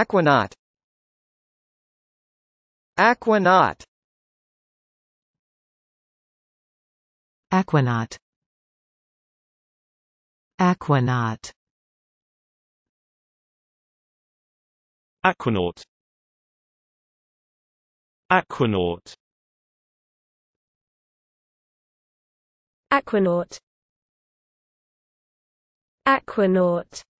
Aquanaut Aquanaut Aquanaut Aquanaut Aquanaut Aquanaut Aquanaut Aquanaut